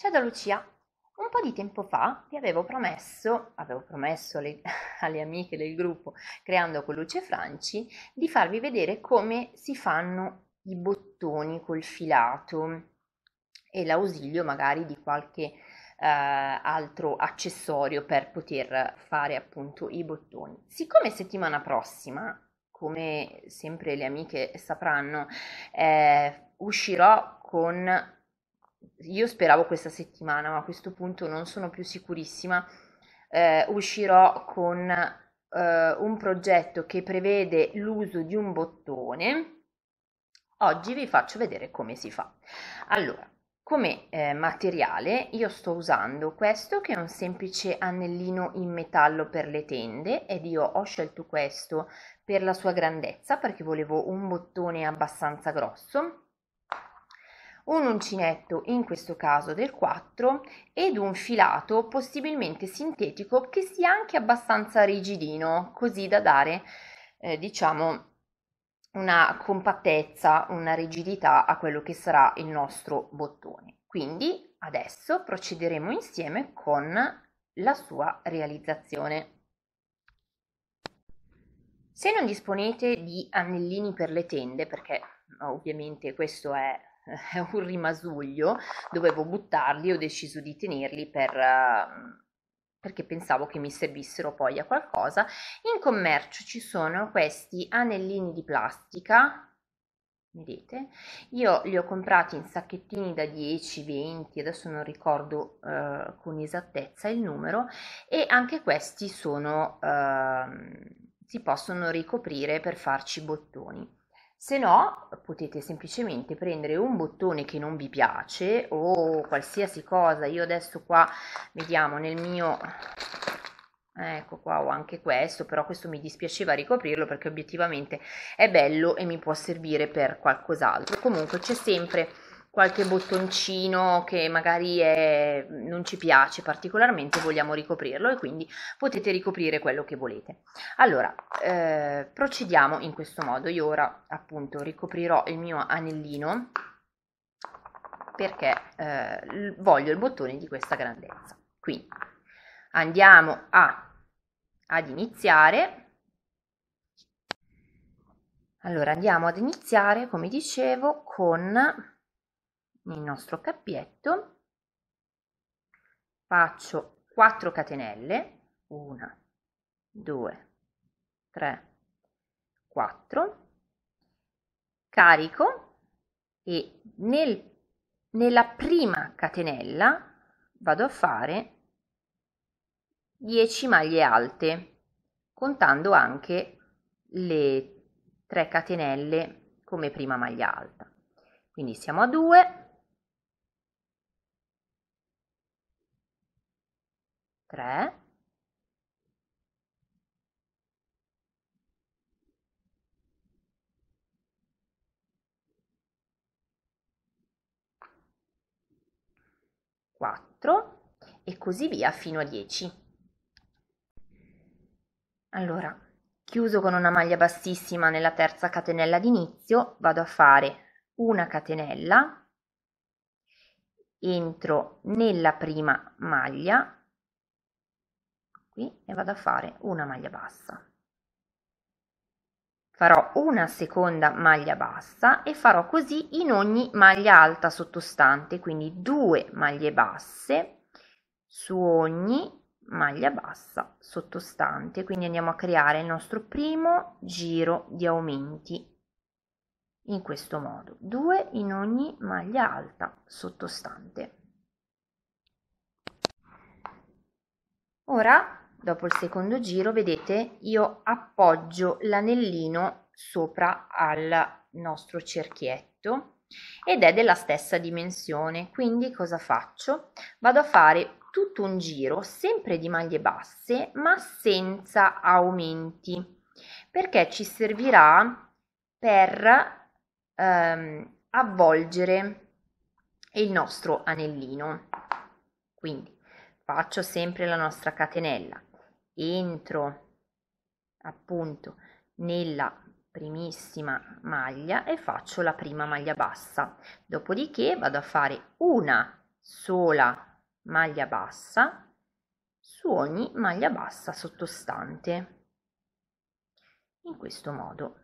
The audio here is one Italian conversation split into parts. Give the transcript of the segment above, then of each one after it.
Ciao da Lucia, un po' di tempo fa vi avevo promesso, avevo promesso alle, alle amiche del gruppo creando con Luce Franci, di farvi vedere come si fanno i bottoni col filato e l'ausilio magari di qualche eh, altro accessorio per poter fare appunto i bottoni. Siccome settimana prossima, come sempre le amiche sapranno, eh, uscirò con io speravo questa settimana, ma a questo punto non sono più sicurissima, eh, uscirò con eh, un progetto che prevede l'uso di un bottone. Oggi vi faccio vedere come si fa. Allora, come eh, materiale io sto usando questo che è un semplice anellino in metallo per le tende ed io ho scelto questo per la sua grandezza perché volevo un bottone abbastanza grosso un uncinetto in questo caso del 4 ed un filato possibilmente sintetico che sia anche abbastanza rigidino così da dare eh, diciamo una compattezza, una rigidità a quello che sarà il nostro bottone. Quindi adesso procederemo insieme con la sua realizzazione. Se non disponete di anellini per le tende, perché ovviamente questo è eh, un rimasuglio, dovevo buttarli, ho deciso di tenerli per... Mm, perché pensavo che mi servissero poi a qualcosa. In commercio ci sono questi anellini di plastica, vedete? Io li ho comprati in sacchettini da 10, 20, adesso non ricordo eh, con esattezza il numero, e anche questi sono, eh, si possono ricoprire per farci bottoni. Se no, potete semplicemente prendere un bottone che non vi piace o qualsiasi cosa. Io adesso qua, vediamo, nel mio... Ecco qua ho anche questo, però questo mi dispiaceva ricoprirlo perché obiettivamente è bello e mi può servire per qualcos'altro. Comunque c'è sempre qualche bottoncino che magari è, non ci piace particolarmente, vogliamo ricoprirlo e quindi potete ricoprire quello che volete. Allora, eh, procediamo in questo modo. Io ora appunto ricoprirò il mio anellino perché eh, voglio il bottone di questa grandezza. Quindi andiamo a, ad iniziare. Allora andiamo ad iniziare, come dicevo, con nel nostro cappietto faccio 4 catenelle 1 2 3 4 carico e nel, nella prima catenella vado a fare 10 maglie alte contando anche le 3 catenelle come prima maglia alta quindi siamo a 2 3, 4 e così via fino a 10. Allora, chiuso con una maglia bassissima nella terza catenella d'inizio, vado a fare una catenella, entro nella prima maglia qui e vado a fare una maglia bassa farò una seconda maglia bassa e farò così in ogni maglia alta sottostante quindi due maglie basse su ogni maglia bassa sottostante quindi andiamo a creare il nostro primo giro di aumenti in questo modo due in ogni maglia alta sottostante ora dopo il secondo giro vedete io appoggio l'anellino sopra al nostro cerchietto ed è della stessa dimensione quindi cosa faccio vado a fare tutto un giro sempre di maglie basse ma senza aumenti perché ci servirà per ehm, avvolgere il nostro anellino quindi faccio sempre la nostra catenella entro appunto nella primissima maglia e faccio la prima maglia bassa dopodiché vado a fare una sola maglia bassa su ogni maglia bassa sottostante in questo modo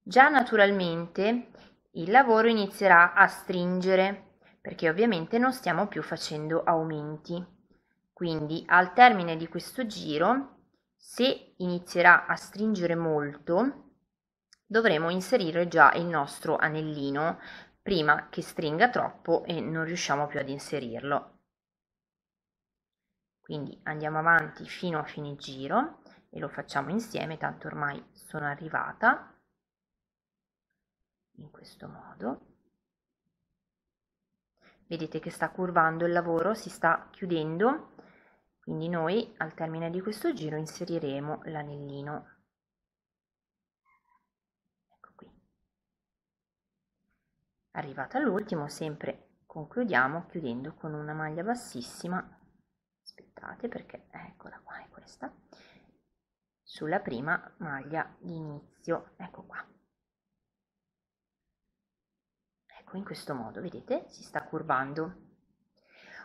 già naturalmente il lavoro inizierà a stringere perché ovviamente non stiamo più facendo aumenti. Quindi al termine di questo giro, se inizierà a stringere molto, dovremo inserire già il nostro anellino prima che stringa troppo e non riusciamo più ad inserirlo. Quindi andiamo avanti fino a fine giro e lo facciamo insieme, tanto ormai sono arrivata in questo modo vedete che sta curvando il lavoro si sta chiudendo quindi noi al termine di questo giro inseriremo l'anellino ecco qui arrivata all'ultimo sempre concludiamo chiudendo con una maglia bassissima aspettate perché eccola qua è questa sulla prima maglia di inizio ecco qua Ecco, in questo modo, vedete, si sta curvando.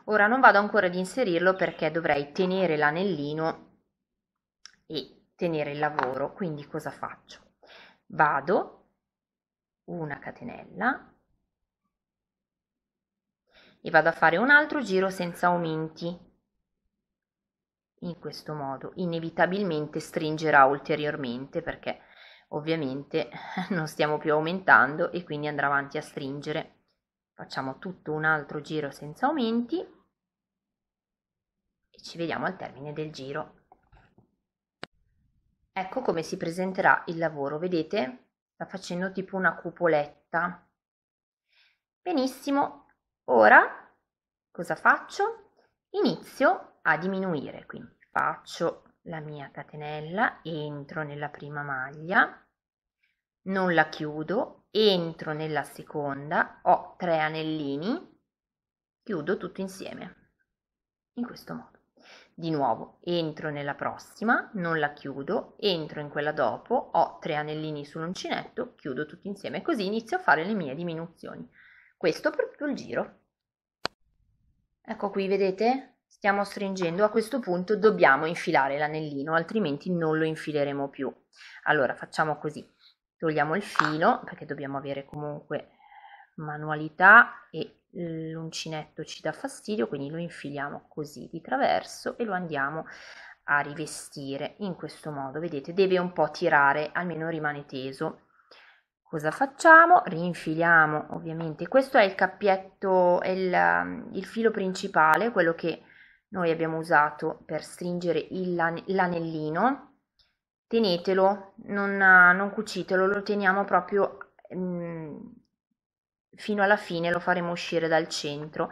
Ora non vado ancora ad inserirlo perché dovrei tenere l'anellino e tenere il lavoro, quindi cosa faccio? Vado, una catenella, e vado a fare un altro giro senza aumenti. In questo modo inevitabilmente stringerà ulteriormente perché ovviamente non stiamo più aumentando e quindi andrà avanti a stringere. Facciamo tutto un altro giro senza aumenti e ci vediamo al termine del giro. Ecco come si presenterà il lavoro, vedete? Sta facendo tipo una cupoletta. Benissimo, ora cosa faccio? Inizio a diminuire, quindi faccio la mia catenella, entro nella prima maglia, non la chiudo, entro nella seconda, ho tre anellini, chiudo tutto insieme, in questo modo. Di nuovo, entro nella prossima, non la chiudo, entro in quella dopo, ho tre anellini sull'uncinetto, chiudo tutto insieme, così inizio a fare le mie diminuzioni. Questo per tutto il giro. Ecco qui, vedete? stiamo stringendo, a questo punto dobbiamo infilare l'anellino, altrimenti non lo infileremo più. Allora facciamo così, togliamo il filo perché dobbiamo avere comunque manualità e l'uncinetto ci dà fastidio, quindi lo infiliamo così di traverso e lo andiamo a rivestire in questo modo, vedete deve un po' tirare, almeno rimane teso. Cosa facciamo? Rinfiliamo ovviamente, questo è il cappietto, è il, il filo principale, quello che noi abbiamo usato per stringere l'anellino tenetelo non, non, cucitelo lo teniamo proprio mh, mm, fino alla fine lo faremo uscire dal centro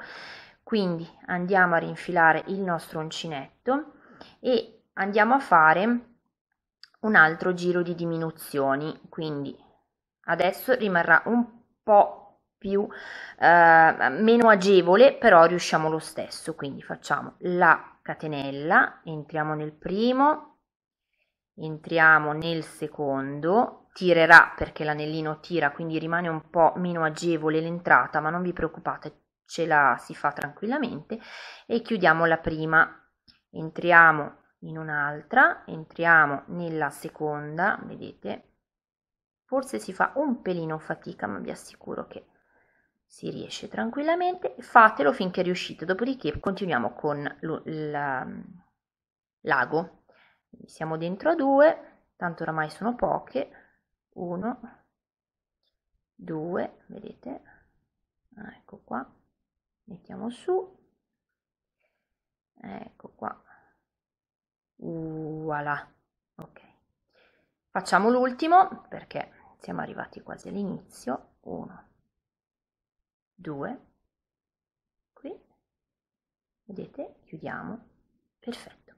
quindi andiamo a rinfilare il nostro uncinetto e andiamo a fare un altro giro di diminuzioni quindi adesso rimarrà un po' più eh, meno agevole, però riusciamo lo stesso. Quindi facciamo la catenella, entriamo nel primo, entriamo nel secondo, tirerà perché l'anellino tira, quindi rimane un po' meno agevole l'entrata, ma non vi preoccupate, ce la si fa tranquillamente e chiudiamo la prima. Entriamo in un'altra, entriamo nella seconda, vedete? Forse si fa un pelino fatica, ma vi assicuro che si riesce tranquillamente, fatelo finché riuscite, dopodiché continuiamo con l'ago. Siamo dentro a 2, tanto oramai sono poche, 1, 2, vedete, ah, ecco qua, mettiamo su, ecco qua, voilà, ok. Facciamo l'ultimo perché siamo arrivati quasi all'inizio, 1, 2, qui, vedete, chiudiamo, perfetto.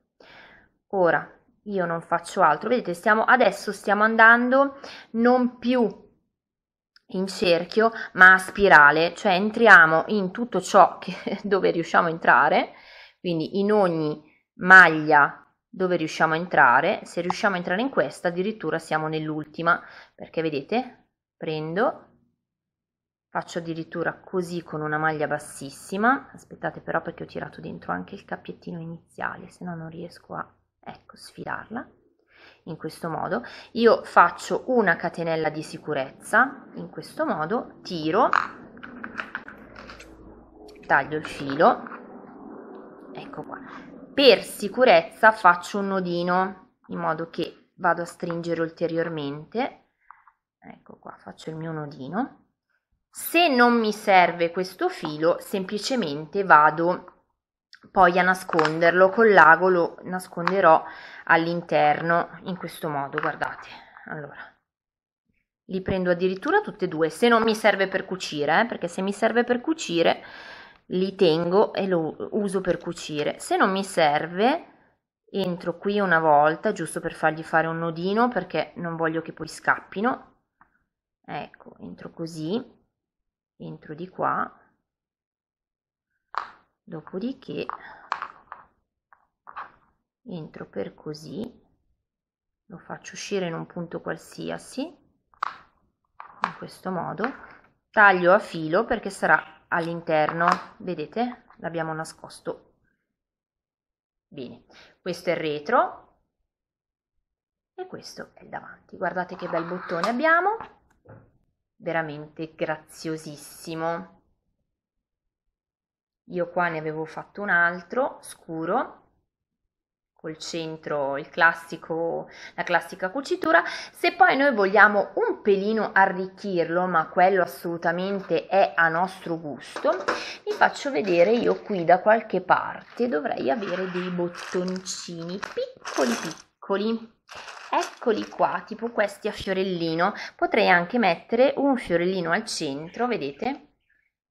Ora, io non faccio altro, vedete, stiamo, adesso stiamo andando non più in cerchio ma a spirale cioè entriamo in tutto ciò che, dove riusciamo a entrare quindi in ogni maglia dove riusciamo a entrare se riusciamo a entrare in questa addirittura siamo nell'ultima perché vedete prendo faccio addirittura così con una maglia bassissima aspettate però perché ho tirato dentro anche il cappiettino iniziale se no non riesco a ecco sfilarla in questo modo io faccio una catenella di sicurezza in questo modo tiro taglio il filo ecco qua per sicurezza faccio un nodino in modo che vado a stringere ulteriormente ecco qua faccio il mio nodino se non mi serve questo filo, semplicemente vado poi a nasconderlo con l'ago, lo nasconderò all'interno in questo modo, guardate. Allora, li prendo addirittura tutti e due, se non mi serve per cucire, eh, perché se mi serve per cucire li tengo e lo uso per cucire. Se non mi serve, entro qui una volta, giusto per fargli fare un nodino, perché non voglio che poi scappino. Ecco, entro così entro di qua dopodiché entro per così lo faccio uscire in un punto qualsiasi in questo modo taglio a filo perché sarà all'interno vedete l'abbiamo nascosto bene questo è il retro e questo è il davanti guardate che bel bottone abbiamo veramente graziosissimo. Io qua ne avevo fatto un altro scuro col centro il classico, la classica cucitura. Se poi noi vogliamo un pelino arricchirlo, ma quello assolutamente è a nostro gusto, vi faccio vedere io qui da qualche parte dovrei avere dei bottoncini piccoli piccoli eccoli qua, tipo questi a fiorellino, potrei anche mettere un fiorellino al centro, vedete?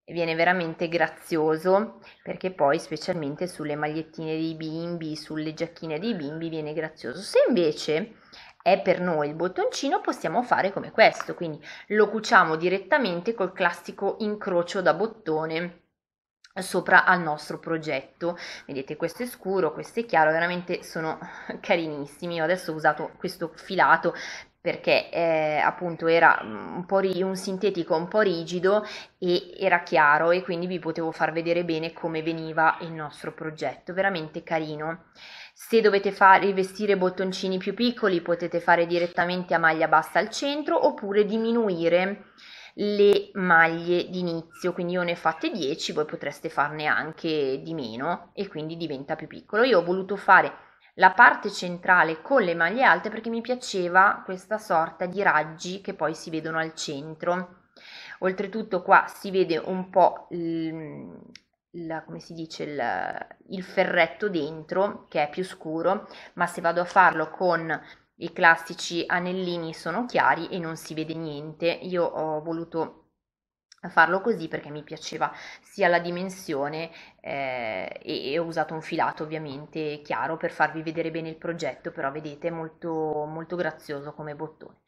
viene veramente grazioso perché poi specialmente sulle magliettine dei bimbi, sulle giacchine dei bimbi viene grazioso. Se invece è per noi il bottoncino possiamo fare come questo, quindi lo cuciamo direttamente col classico incrocio da bottone sopra al nostro progetto vedete questo è scuro questo è chiaro veramente sono carinissimi io adesso ho usato questo filato perché eh, appunto era mm, un, po ri- un sintetico un po' rigido e era chiaro e quindi vi potevo far vedere bene come veniva il nostro progetto, veramente carino. Se dovete fare rivestire bottoncini più piccoli potete fare direttamente a maglia bassa al centro oppure diminuire le maglie d'inizio, quindi io ne ho fatte 10, voi potreste farne anche di meno e quindi diventa più piccolo. Io ho voluto fare la parte centrale con le maglie alte perché mi piaceva questa sorta di raggi che poi si vedono al centro. Oltretutto qua si vede un po' il, il, come si dice, il, il ferretto dentro che è più scuro, ma se vado a farlo con i classici anellini sono chiari e non si vede niente. Io ho voluto farlo così perché mi piaceva sia la dimensione eh, e, e, ho usato un filato ovviamente chiaro per farvi vedere bene il progetto però vedete molto molto grazioso come bottone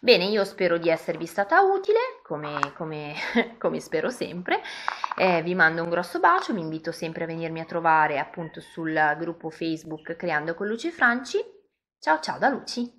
bene io spero di esservi stata utile come, come, come spero sempre eh, vi mando un grosso bacio vi invito sempre a venirmi a trovare appunto sul gruppo facebook creando con luci franci 娇小的乳清。